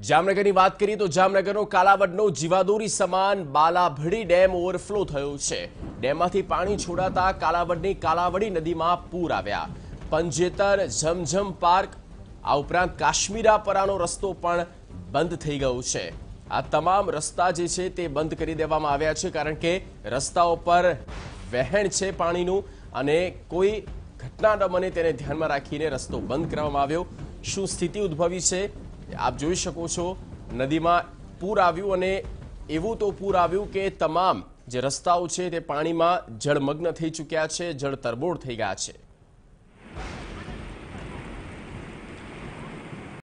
જામનગરની વાત કરીએ તો જામનગરનો કાલાવડનો જીવાદોરી સમાન બાલાભડી ડેમ ઓવરફ્લો થયો છે ડેમમાંથી પાણી છોડાતા કાલાવડની કાલાવડી નદીમાં પૂર આવ્યા પંજેતર ઝમઝમ પાર્ક આ ઉપરાંત કાશ્મીરાપરાનો રસ્તો પણ બંધ થઈ ગયો છે આ તમામ રસ્તા જે છે તે બંધ કરી દેવામાં આવ્યા છે કારણ કે રસ્તાઓ પર વહેણ છે પાણીનું અને કોઈ ઘટના ન બને તેને ધ્યાનમાં રાખીને રસ્તો બંધ કરવામાં આવ્યો શું સ્થિતિ ઉદ્ભવી છે આપ જોઈ શકો છો નદીમાં પૂર આવ્યું અને એવું તો પૂર આવ્યું કે તમામ જે રસ્તાઓ છે તે પાણીમાં જળમગ્ન થઈ ચૂક્યા છે જળ તરબોળ થઈ ગયા છે